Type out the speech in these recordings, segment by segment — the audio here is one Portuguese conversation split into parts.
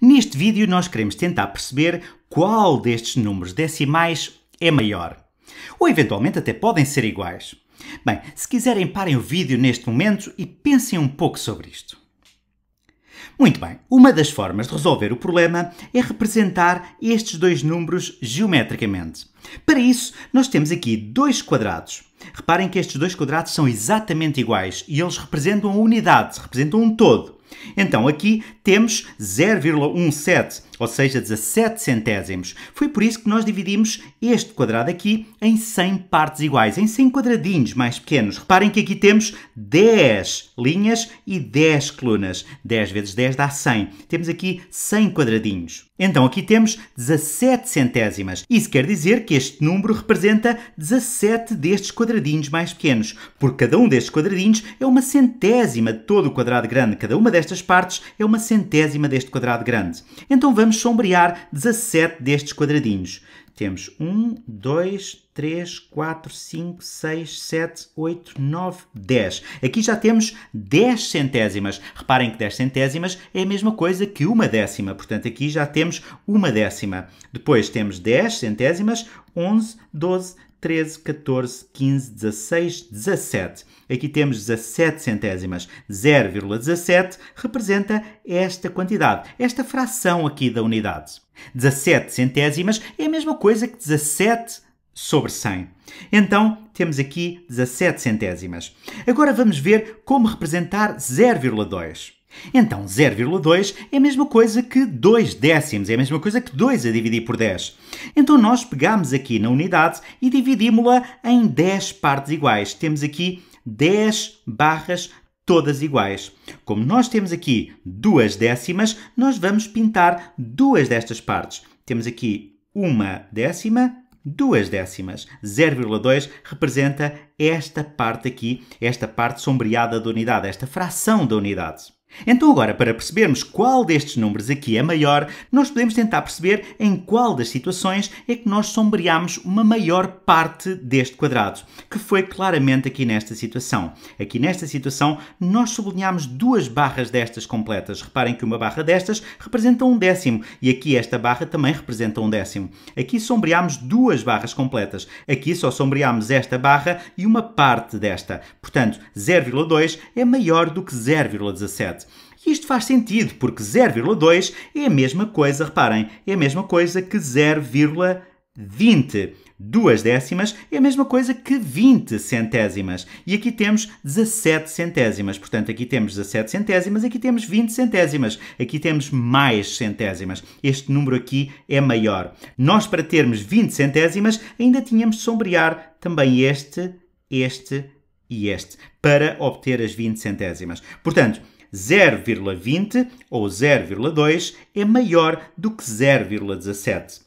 Neste vídeo nós queremos tentar perceber qual destes números decimais é maior. Ou eventualmente até podem ser iguais. Bem, se quiserem parem o vídeo neste momento e pensem um pouco sobre isto. Muito bem, uma das formas de resolver o problema é representar estes dois números geometricamente. Para isso, nós temos aqui dois quadrados. Reparem que estes dois quadrados são exatamente iguais e eles representam a unidade, representam um todo. Então aqui temos 0,17 ou seja, 17 centésimos. Foi por isso que nós dividimos este quadrado aqui em 100 partes iguais, em 100 quadradinhos mais pequenos. Reparem que aqui temos 10 linhas e 10 colunas. 10 vezes 10 dá 100. Temos aqui 100 quadradinhos. Então aqui temos 17 centésimas. Isso quer dizer que este número representa 17 destes quadradinhos mais pequenos, porque cada um destes quadradinhos é uma centésima de todo o quadrado grande. Cada uma destas partes é uma centésima deste quadrado grande. Então vamos vamos sombrear 17 destes quadradinhos. Temos 1, 2, 3, 4, 5, 6, 7, 8, 9, 10. Aqui já temos 10 centésimas. Reparem que 10 centésimas é a mesma coisa que uma décima. Portanto, aqui já temos uma décima. Depois temos 10 centésimas, 11, 12, 13. 13, 14, 15, 16, 17. Aqui temos 17 centésimas. 0,17 representa esta quantidade, esta fração aqui da unidade. 17 centésimas é a mesma coisa que 17 sobre 100. Então, temos aqui 17 centésimas. Agora vamos ver como representar 0,2. Então 0,2 é a mesma coisa que 2 décimos, é a mesma coisa que 2 a dividir por 10. Então nós pegamos aqui na unidade e dividimos-la em 10 partes iguais. Temos aqui 10 barras todas iguais. Como nós temos aqui duas décimas, nós vamos pintar duas destas partes. Temos aqui uma décima, duas décimas. 0,2 representa esta parte aqui, esta parte sombreada da unidade, esta fração da unidade. Então, agora, para percebermos qual destes números aqui é maior, nós podemos tentar perceber em qual das situações é que nós sombreamos uma maior parte deste quadrado, que foi claramente aqui nesta situação. Aqui nesta situação, nós sublinhámos duas barras destas completas. Reparem que uma barra destas representa um décimo, e aqui esta barra também representa um décimo. Aqui sombreámos duas barras completas. Aqui só sombreámos esta barra e uma parte desta. Portanto, 0,2 é maior do que 0,17. E isto faz sentido, porque 0,2 é a mesma coisa, reparem, é a mesma coisa que 0,20. Duas décimas é a mesma coisa que 20 centésimas. E aqui temos 17 centésimas. Portanto, aqui temos 17 centésimas, aqui temos 20 centésimas, aqui temos mais centésimas. Este número aqui é maior. Nós, para termos 20 centésimas, ainda tínhamos de sombrear também este, este e este, para obter as 20 centésimas. Portanto, 0,20 ou 0,2 é maior do que 0,17.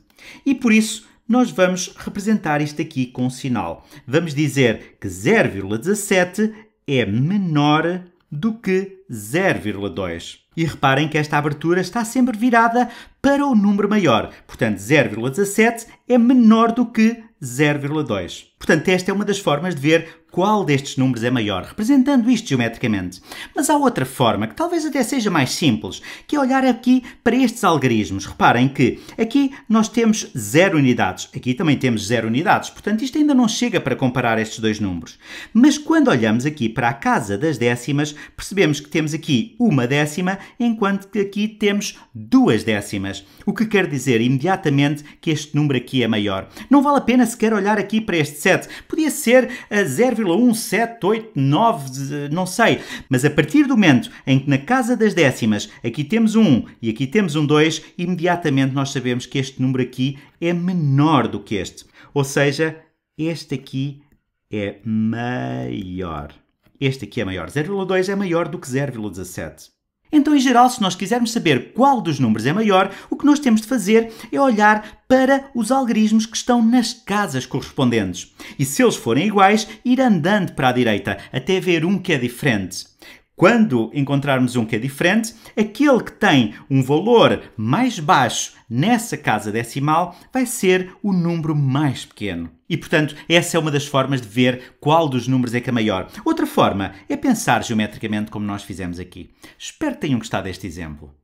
E por isso, nós vamos representar isto aqui com um sinal. Vamos dizer que 0,17 é menor do que 0,2. E reparem que esta abertura está sempre virada para o número maior. Portanto, 0,17 é menor do que 0,2. Portanto, esta é uma das formas de ver qual destes números é maior, representando isto geometricamente. Mas há outra forma, que talvez até seja mais simples, que é olhar aqui para estes algarismos. Reparem que aqui nós temos zero unidades, aqui também temos zero unidades, portanto isto ainda não chega para comparar estes dois números. Mas quando olhamos aqui para a casa das décimas, percebemos que temos aqui uma décima, enquanto que aqui temos duas décimas, o que quer dizer imediatamente que este número aqui é maior. Não vale a pena sequer olhar aqui para este 0,17. Podia ser a 0,1789, não sei. Mas a partir do momento em que na casa das décimas aqui temos um 1 e aqui temos um 2, imediatamente nós sabemos que este número aqui é menor do que este. Ou seja, este aqui é maior. Este aqui é maior. 0,2 é maior do que 0,17. Então, em geral, se nós quisermos saber qual dos números é maior, o que nós temos de fazer é olhar para os algarismos que estão nas casas correspondentes. E se eles forem iguais, ir andando para a direita até ver um que é diferente. Quando encontrarmos um que é diferente, aquele que tem um valor mais baixo nessa casa decimal vai ser o número mais pequeno. E, portanto, essa é uma das formas de ver qual dos números é que é maior. Outra forma é pensar geometricamente como nós fizemos aqui. Espero que tenham gostado deste exemplo.